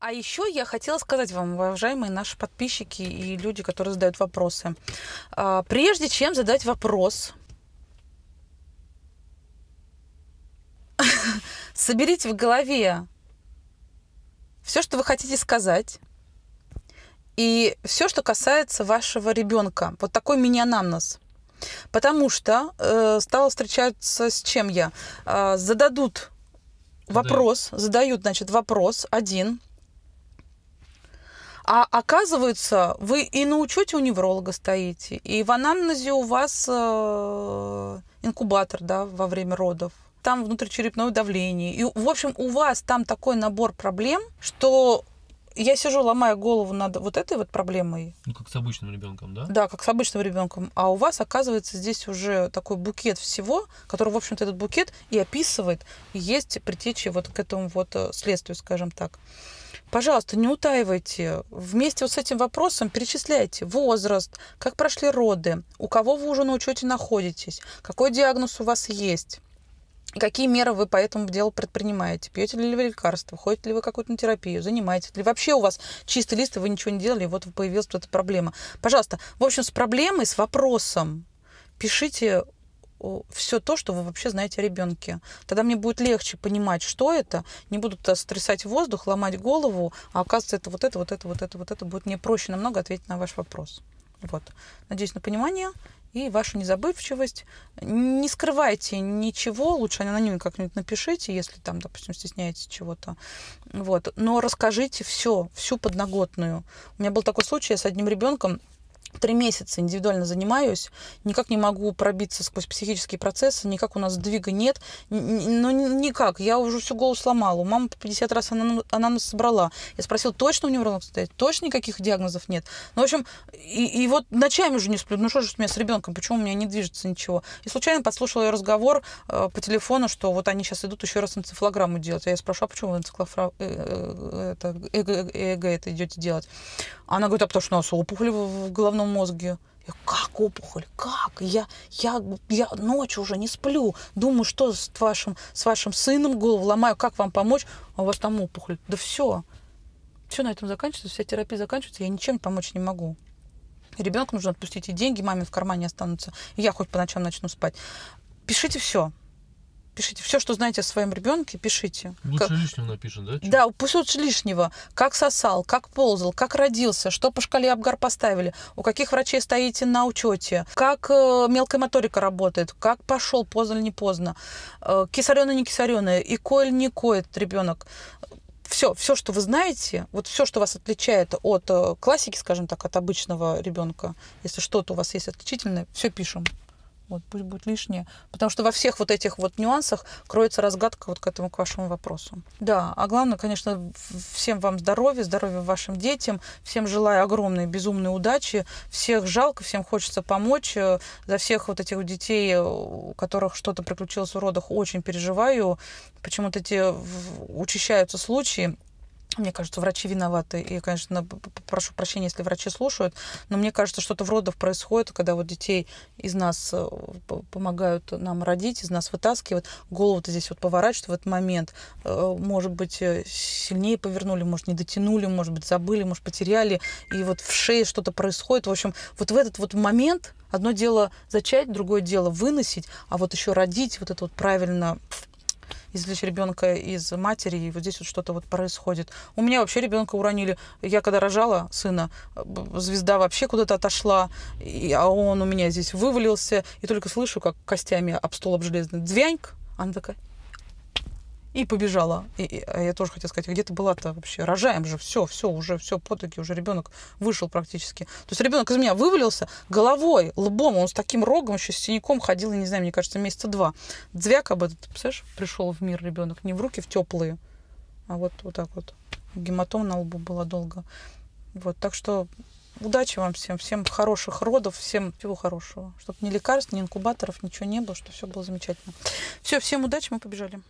А еще я хотела сказать вам, уважаемые наши подписчики и люди, которые задают вопросы. А, прежде чем задать вопрос, соберите в голове все, что вы хотите сказать, и все, что касается вашего ребенка. Вот такой мини-анамнез. Потому что э, стало встречаться с чем я. Э, зададут вопрос, да. задают, значит, вопрос один, а оказывается, вы и на учете у невролога стоите, и в анамнезе у вас э, инкубатор да, во время родов там внутричерепное давление. И, в общем, у вас там такой набор проблем, что я сижу, ломая голову над вот этой вот проблемой. Ну, как с обычным ребенком, да? Да, как с обычным ребенком. А у вас, оказывается, здесь уже такой букет всего, который, в общем-то, этот букет и описывает, и есть притечи вот к этому вот э, следствию, скажем так. Пожалуйста, не утаивайте. Вместе вот с этим вопросом перечисляйте возраст, как прошли роды, у кого вы уже на учете находитесь, какой диагноз у вас есть. Какие меры вы по этому делу предпринимаете? Пьете ли вы лекарства? Ходите ли вы какую-то терапию? Занимаетесь ли? Вообще у вас чистый лист, и вы ничего не делали, и вот появилась вот эта проблема. Пожалуйста, в общем, с проблемой, с вопросом пишите все то, что вы вообще знаете о ребенке. Тогда мне будет легче понимать, что это. Не будут стрясать воздух, ломать голову, а оказывается, это вот это, вот это, вот это, вот это. Будет мне проще намного ответить на ваш вопрос. Вот. Надеюсь на понимание и вашу незабывчивость. Не скрывайте ничего, лучше на анонимно как-нибудь напишите, если там, допустим, стесняетесь чего-то. Вот. Но расскажите все, всю подноготную. У меня был такой случай, я с одним ребенком три месяца индивидуально занимаюсь, никак не могу пробиться сквозь психические процессы, никак у нас двига нет, ну никак, я уже всю голову сломала, у мамы 50 раз она, она нас собрала, я спросила, точно у невролог состоит, точно никаких диагнозов нет, ну в общем, и, и вот ночами уже не сплю, ну что же у меня с ребенком, почему у меня не движется ничего, и случайно подслушала ее разговор э, по телефону, что вот они сейчас идут еще раз энцефалограмму делать, а я ее спрашиваю, а почему вы энцефалограмму, э, э, э, это, эго, эго э, э, это идете делать, она говорит, а потому что у нас опухоль в головном головном мозге. Я, как опухоль? Как? Я, я, я ночью уже не сплю. Думаю, что с вашим, с вашим сыном голову ломаю, как вам помочь? А у вас там опухоль. Да все. Все на этом заканчивается, вся терапия заканчивается, я ничем помочь не могу. Ребенку нужно отпустить и деньги маме в кармане останутся, и я хоть по ночам начну спать. Пишите все пишите. Все, что знаете о своем ребенке, пишите. Лучше как... лишнего напишем, да? Чем? Да, пусть лучше лишнего. Как сосал, как ползал, как родился, что по шкале Абгар поставили, у каких врачей стоите на учете, как э, мелкая моторика работает, как пошел, поздно или не поздно, э, кисареный, не кисареный, и коль, не коет ребенок. Все, все, что вы знаете, вот все, что вас отличает от э, классики, скажем так, от обычного ребенка, если что-то у вас есть отличительное, все пишем. Вот, пусть будет лишнее. Потому что во всех вот этих вот нюансах кроется разгадка вот к этому к вашему вопросу. Да, а главное, конечно, всем вам здоровья, здоровья вашим детям. Всем желаю огромной, безумной удачи. Всех жалко, всем хочется помочь. За всех вот этих детей, у которых что-то приключилось в родах, очень переживаю. Почему-то эти учащаются случаи мне кажется, врачи виноваты. И, конечно, прошу прощения, если врачи слушают, но мне кажется, что-то в родах происходит, когда вот детей из нас э, помогают нам родить, из нас вытаскивают. Голову-то здесь вот поворачивают в этот момент. Э, может быть, э, сильнее повернули, может, не дотянули, может быть, забыли, может, потеряли. И вот в шее что-то происходит. В общем, вот в этот вот момент одно дело зачать, другое дело выносить, а вот еще родить, вот это вот правильно извлечь ребенка из матери, и вот здесь вот что-то вот происходит. У меня вообще ребенка уронили. Я когда рожала сына, звезда вообще куда-то отошла, и, а он у меня здесь вывалился, и только слышу, как костями об стол об железный. Дзвяньк! Она такая, и побежала. И, и, а я тоже хотела сказать, «А где ты была-то вообще? Рожаем же, все, все, уже, все, потоки, уже ребенок вышел практически. То есть ребенок из меня вывалился головой, лбом, он с таким рогом, еще с синяком ходил, я не знаю, мне кажется, месяца два. Дзвяк об этом, ты представляешь, пришел в мир ребенок, не в руки, в теплые, а вот, вот так вот. Гематом на лбу была долго. Вот, так что удачи вам всем, всем хороших родов, всем всего хорошего. Чтобы ни лекарств, ни инкубаторов, ничего не было, чтобы все было замечательно. Все, всем удачи, мы побежали.